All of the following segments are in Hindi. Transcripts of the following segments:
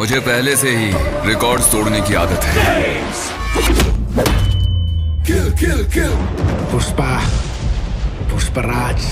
मुझे पहले से ही रिकॉर्ड्स तोड़ने की आदत है पुष्पा पुष्पराज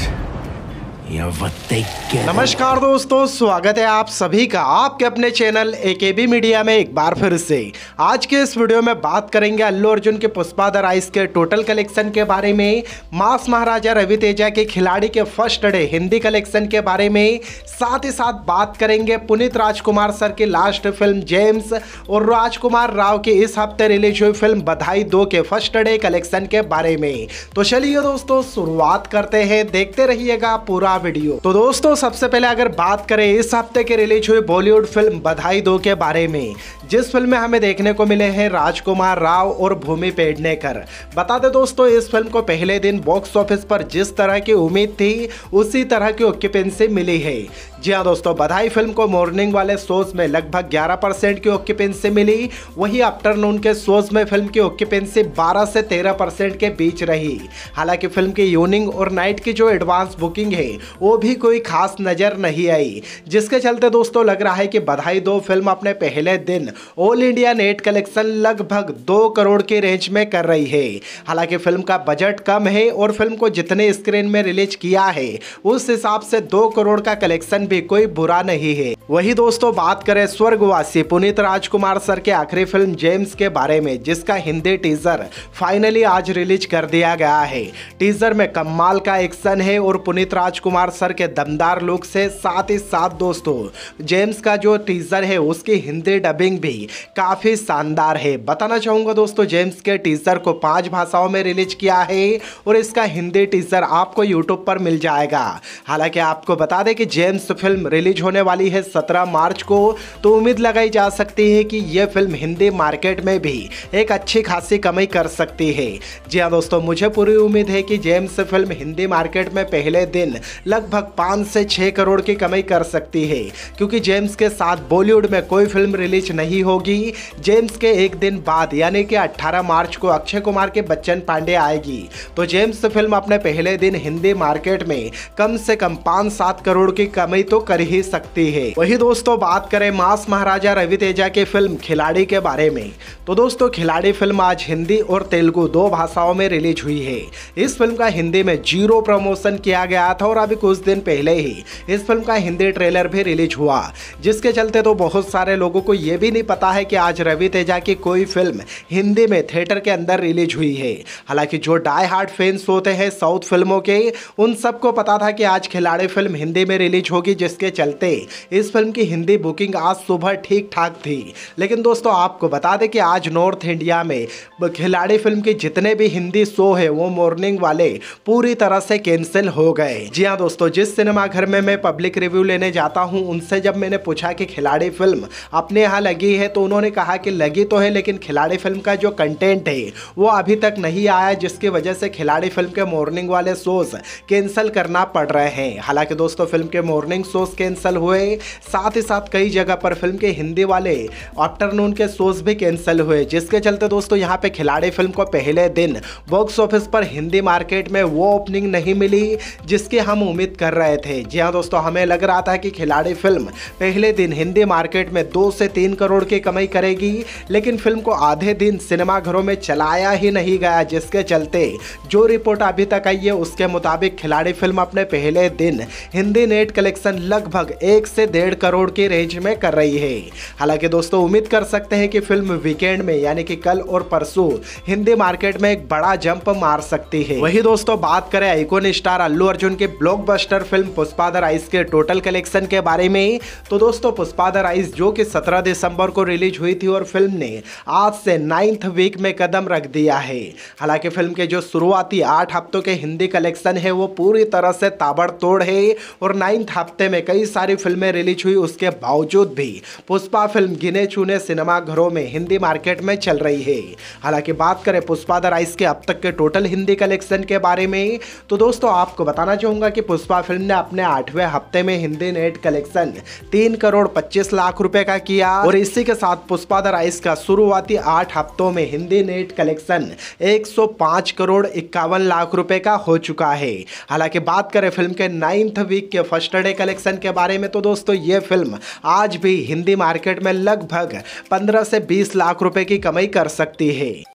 नमस्कार दोस्तों स्वागत है आप सभी का आपके अपने चैनल एकेबी मीडिया में एक बार फिर से आज के इस वीडियो में बात करेंगे अल्लू अर्जुन के पुष्पा द राइस के टोटल कलेक्शन के बारे में मास महाराजा रवि तेजा के खिलाड़ी के फर्स्ट डे हिंदी कलेक्शन के बारे में साथ ही साथ बात करेंगे पुनीत राजकुमार सर की लास्ट फिल्म जेम्स और राजकुमार राव की इस हफ्ते रिलीज हुई फिल्म बधाई दो के फर्स्ट डे कलेक्शन के बारे में तो चलिए दोस्तों शुरुआत करते हैं देखते रहिएगा पूरा वीडियो तो दोस्तों सबसे पहले अगर बात करें इस हफ्ते के रिलीज हुई बॉलीवुड फिल्म बधाई दो के बारे में जिस फिल्म में हमें देखने को मिले हैं राजकुमार राव और भूमि पेडनेकर बता दें दोस्तों इस फिल्म को पहले दिन बॉक्स ऑफिस पर जिस तरह की उम्मीद थी उसी तरह की ऑक्यूपेंसी मिली है जी हाँ दोस्तों बधाई फिल्म को मॉर्निंग वाले शोज में लगभग 11 परसेंट की ऑक्यूपेंसी मिली वही आफ्टरनून के शोज में फिल्म की ऑक्यूपेंसी 12 से 13 परसेंट के बीच रही हालांकि फिल्म की यूनिंग और नाइट की जो एडवांस बुकिंग है वो भी कोई खास नज़र नहीं आई जिसके चलते दोस्तों लग रहा है कि बधाई दो फिल्म अपने पहले दिन ऑल इंडिया नेट कलेक्शन लगभग दो करोड़ के रेंज में कर रही है हालांकि फिल्म का बजट कम है और फिल्म को जितने स्क्रीन में रिलीज किया है उस हिसाब से दो करोड़ का कलेक्शन भी कोई बुरा नहीं है वही दोस्तों बात करें स्वर्गवासी पुनीत राजकुमार सर के आखिरी फिल्म जेम्स के बारे में जिसका हिंदी टीजर फाइनली आज रिलीज कर दिया गया है टीजर में कमाल का एक्शन है और पुनीत राजकुमार सर के दमदार लुक से साथ ही साथ दोस्तों जेम्स का जो टीजर है उसकी हिंदी डबिंग भी काफ़ी शानदार है बताना चाहूँगा दोस्तों जेम्स के टीजर को पाँच भाषाओं में रिलीज किया है और इसका हिंदी टीजर आपको यूट्यूब पर मिल जाएगा हालांकि आपको बता दें कि जेम्स फिल्म रिलीज होने वाली है 17 मार्च को तो उम्मीद लगाई जा सकती है कि यह फिल्म हिंदी मार्केट में भी एक अच्छी खासी कमाई कर सकती है जी हाँ दोस्तों मुझे पूरी उम्मीद है कि जेम्स फिल्म हिंदी मार्केट में पहले दिन लगभग पाँच से छः करोड़ की कमाई कर सकती है क्योंकि जेम्स के साथ बॉलीवुड में कोई फिल्म रिलीज नहीं होगी जेम्स के एक दिन बाद यानी कि 18 मार्च को अक्षय कुमार के बच्चन पांडे आएगी तो जेम्स फिल्म अपने पहले दिन हिंदी मार्केट में कम से कम पाँच सात करोड़ की कमाई तो कर ही सकती है वही दोस्तों बात करें मास महाराजा रवि तेजा की फिल्म खिलाड़ी के बारे में तो दोस्तों खिलाड़ी फिल्म आज हिंदी और तेलुगु दो भाषाओं में रिलीज हुई है इस फिल्म का हिंदी में जीरो प्रमोशन किया गया था और अभी कुछ दिन पहले ही इस फिल्म का हिंदी ट्रेलर भी रिलीज हुआ जिसके चलते तो बहुत सारे लोगों को ये भी नहीं पता है कि आज रवि तेजा की कोई फिल्म हिंदी में थिएटर के अंदर रिलीज हुई है हालांकि जो डाई हार्ट फैंस होते हैं साउथ फिल्मों के उन सबको पता था कि आज खिलाड़ी फिल्म हिंदी में रिलीज होगी जिसके चलते इस फिल्म की हिंदी बुकिंग आज सुबह ठीक ठाक थी लेकिन दोस्तों आपको बता दें कि आज नॉर्थ इंडिया में खिलाड़ी फिल्म के जितने भी हिंदी शो है वो मॉर्निंग वाले पूरी तरह से कैंसिल हो गए जी हाँ दोस्तों जिस सिनेमाघर में मैं पब्लिक रिव्यू लेने जाता हूँ उनसे जब मैंने पूछा कि खिलाड़ी फिल्म अपने यहाँ लगी है तो उन्होंने कहा कि लगी तो है लेकिन खिलाड़ी फिल्म का जो कंटेंट है वो अभी तक नहीं आया जिसकी वजह से खिलाड़ी फिल्म के मॉर्निंग वाले शोज कैंसिल करना पड़ रहे हैं हालांकि दोस्तों फिल्म के मॉर्निंग शोज कैंसिल हुए साथ ही साथ कई जगह पर फिल्म के हिंदी वाले आफ्टरनून के शोज भी कैंसिल हुए जिसके चलते दोस्तों यहाँ पे खिलाड़ी फिल्म को पहले दिन बॉक्स ऑफिस पर हिंदी मार्केट में वो ओपनिंग नहीं मिली जिसकी हम उम्मीद कर रहे थे जी हाँ दोस्तों हमें लग रहा था कि खिलाड़ी फिल्म पहले दिन हिंदी मार्केट में दो से तीन करोड़ की कमाई करेगी लेकिन फिल्म को आधे दिन सिनेमाघरों में चलाया ही नहीं गया जिसके चलते जो रिपोर्ट अभी तक आई है उसके मुताबिक खिलाड़ी फिल्म अपने पहले दिन हिंदी नेट कलेक्शन लगभग एक से डेढ़ डेढ़ करोड़ के रेंज में कर रही है हालांकि दोस्तों उम्मीद कर सकते हैं कि फिल्म वीकेंड में यानी कि कल और परसों हिंदी मार्केट में एक बड़ा जंप मार सकती है वही दोस्तों बात करें आइकोन स्टार अल्लू अर्जुन के ब्लॉकबस्टर फिल्म पुष्पाधर आइस के टोटल कलेक्शन के बारे में तो दोस्तों पुष्पाधर आइस जो कि सत्रह दिसंबर को रिलीज हुई थी और फिल्म ने आज से नाइन्थ वीक में कदम रख दिया है हालांकि फिल्म के जो शुरुआती आठ हफ्तों के हिंदी कलेक्शन है वो पूरी तरह से ताबड़तोड़ है और नाइन्थ हफ्ते में कई सारी फिल्में रिलीज रिलीज हुई उसके बावजूद भी पुष्पा फिल्म गिने चुने सिनेमा घरों में हिंदी मार्केट में चल रही है हालांकि बात करें पुष्पा द राइस के अब तक के टोटल हिंदी कलेक्शन के बारे में तो दोस्तों आपको बताना चाहूंगा कि पुष्पा फिल्म ने अपने आठवें हफ्ते में हिंदी नेट कलेक्शन तीन करोड़ पच्चीस लाख रुपए का किया और इसी के साथ पुष्पा द राइस का शुरुआती आठ हफ्तों में हिंदी नेट कलेक्शन एक करोड़ इक्यावन लाख रुपए का हो चुका है हालांकि बात करें फिल्म के नाइन्थ वीक के फर्स्ट डे कलेक्शन के बारे में तो दोस्तों ये फिल्म आज भी हिंदी मार्केट में लगभग पंद्रह से बीस लाख रुपए की कमाई कर सकती है